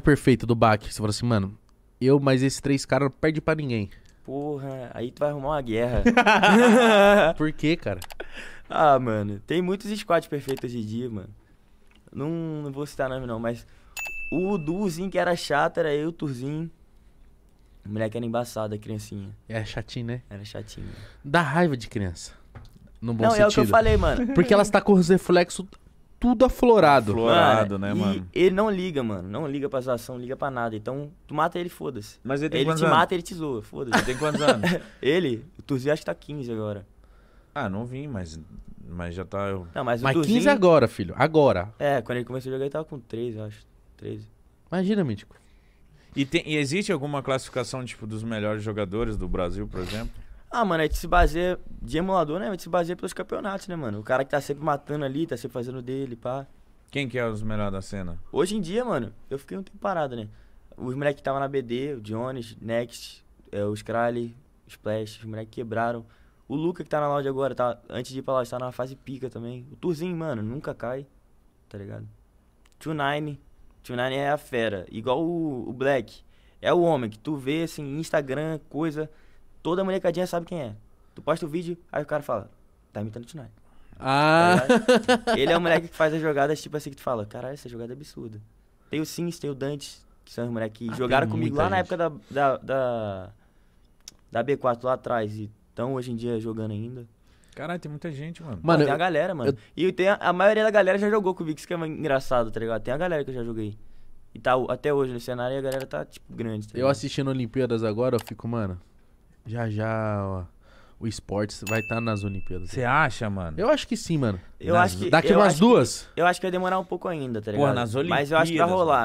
perfeita do Bach. Você falou assim, mano, eu mais esses três caras não perde pra ninguém. Porra, aí tu vai arrumar uma guerra. Por quê, cara? Ah, mano, tem muitos squads perfeitos hoje em dia, mano. Não, não vou citar nome não, mas o duozinho que era chato era eu, o Turzinho. O moleque era embaçado, a criancinha. era é chatinho, né? Era chatinho. Dá raiva de criança. No bom não, sentido. é o que eu falei, mano. Porque elas tá com os reflexos tudo aflorado. Aflorado, mano, né, mano? Ele não liga, mano. Não liga pra situação, não liga pra nada. Então, tu mata ele, foda-se. Mas ele tem ele quantos anos? Ele te mata, ele te zoa, foda-se. Ele tem quantos anos? ele, o Turzi acho que tá 15 agora. Ah, não vim, mas, mas já tá. Não, mas mas Turzinho... 15 agora, filho. Agora. É, quando ele começou a jogar, ele tava com 13, eu acho. 13. Imagina, Mítico. E, tem, e existe alguma classificação, tipo, dos melhores jogadores do Brasil, por exemplo? Ah, mano, é de se basear de emulador, né? É de se basear pelos campeonatos, né, mano? O cara que tá sempre matando ali, tá sempre fazendo dele, pá. Quem que é os melhores da cena? Hoje em dia, mano, eu fiquei um tempo parado, né? Os moleques que tava na BD, o Jones, Next, é, o Splash, os moleques quebraram. O Luca que tá na loja agora, tá, antes de ir pra loja, tá na fase pica também. O Turzinho, mano, nunca cai, tá ligado? Two Nine, Two Nine é a fera. Igual o, o Black. É o homem que tu vê, assim, Instagram, coisa Toda molecadinha sabe quem é. Tu posta o vídeo, aí o cara fala, tá imitando o Tonight. Ah! Tá ele é o moleque que faz as jogadas, tipo assim, que tu fala, caralho, essa jogada é absurda. Tem o Sims, tem o Dantes, que são os moleques que ah, jogaram comigo lá gente. na época da, da, da, da B4 lá atrás e estão hoje em dia jogando ainda. Caralho, tem muita gente, mano. mano tem eu, a galera, mano. Eu... E tem a, a, maioria da galera já jogou comigo, isso que é engraçado, tá ligado? Tem a galera que eu já joguei. E tá até hoje no cenário e a galera tá, tipo, grande. Tá eu assistindo Olimpíadas agora, eu fico, mano, já já, ó, O esportes vai estar tá nas Olimpíadas. Você acha, mano? Eu acho que sim, mano. Eu Nas- acho que- Daqui eu umas acho que- duas? Eu acho que vai demorar um pouco ainda, tá ligado? nas Mas eu acho que vai rolar.